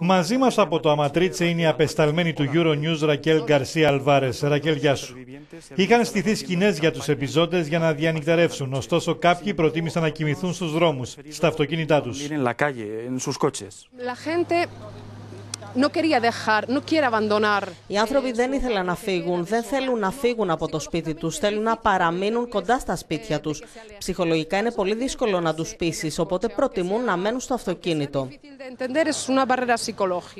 Μαζί μας από το Αματρίτσε είναι η απεσταλμένη του Euronews Ρακέλ Γκαρσία Αλβάρες. Ρακέλ, γεια σου. Είχαν στηθεί σκηνές για τους επιζώντες για να διανυκτερεύσουν, ωστόσο κάποιοι προτίμησαν να κοιμηθούν στους δρόμους, στα αυτοκίνητά τους. Οι άνθρωποι δεν ήθελαν να φύγουν, δεν θέλουν να φύγουν από το σπίτι τους, θέλουν να παραμείνουν κοντά στα σπίτια τους. Ψυχολογικά είναι πολύ δύσκολο να τους πείσει, οπότε προτιμούν να μένουν στο αυτοκίνητο.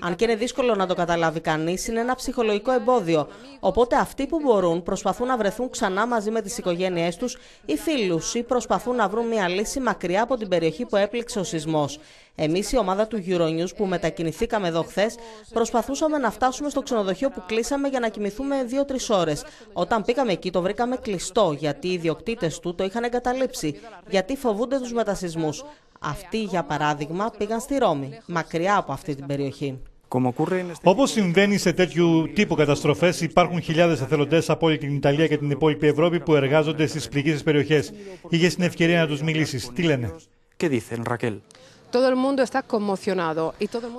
Αν και είναι δύσκολο να το καταλάβει κανείς, είναι ένα ψυχολογικό εμπόδιο. Οπότε αυτοί που μπορούν προσπαθούν να βρεθούν ξανά μαζί με τις οικογένειές τους ή φίλους ή προσπαθούν να βρουν μια λύση μακριά από την περιοχή που έπληξε ο σεισμός. Εμείς η ομάδα του Euronews που μετακινηθήκαμε εδώ χθες, προσπαθούσαμε να φτάσουμε στο ξενοδοχείο που κλείσαμε για να κοιμηθούμε 2-3 ώρες. Όταν πήγαμε εκεί το βρήκαμε κλειστό γιατί οι ιδιοκτήτες του το είχαν εγκαταλείψει, γιατί φοβούνται τους μετασυσμούς. Αυτοί για παράδειγμα πήγαν στη Ρώμη, μακριά από αυτή την περιοχή. Όπως συμβαίνει σε τέτοιου τύπου καταστροφές, υπάρχουν χιλιάδες εθελοντές από όλη την Ιταλία και την υπόλοιπη Ευρώπη που εργάζονται στις πληγήσεις περιοχές. Είχε την ευκαιρία να τους μιλήσεις. Τι λένε. Ρακέλ.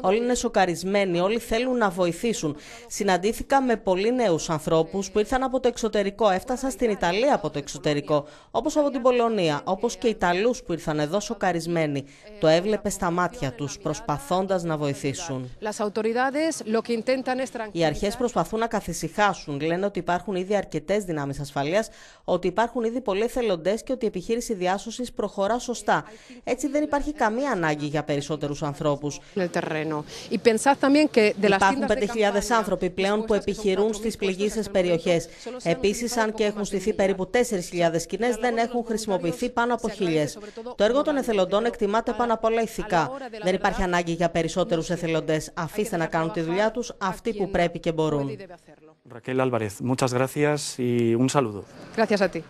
Όλοι είναι σοκαρισμένοι, όλοι θέλουν να βοηθήσουν. Συναντήθηκα με πολλοί νέους ανθρώπους που ήρθαν από το εξωτερικό, έφτασαν στην Ιταλία από το εξωτερικό, όπως από την Πολωνία, όπως και Ιταλούς που ήρθαν εδώ σοκαρισμένοι. Το έβλεπε στα μάτια τους, προσπαθώντας να βοηθήσουν. Οι αρχές προσπαθούν να καθησυχάσουν. Λένε ότι υπάρχουν ήδη αρκετές δυνάμεις ασφαλείας, ότι υπάρχουν ήδη πολλοί εθελοντές και ότι η επιχείρηση διάσωσης προχωρά σωστά. Έτσι δεν υπάρχει καμία ανάγκη ανάγκη για περισσότερους ανθρώπους. Υπάρχουν 5.000 άνθρωποι πλέον που επιχειρούν στι πληγήσει περιοχέ. Επίση, αν και έχουν στηθεί περίπου 4.000 σκηνές, δεν έχουν χρησιμοποιηθεί πάνω από 1.000. Το έργο των εθελοντών εκτιμάται πάνω απ' όλα ηθικά. Δηλαδή δεν υπάρχει ανάγκη για περισσότερους εθελοντέ. Αφήστε να κάνουν τη δουλειά του αυτοί που πρέπει και μπορούν. Raquel Álvarez, muchas gracias y un saludo. Gracias a ti.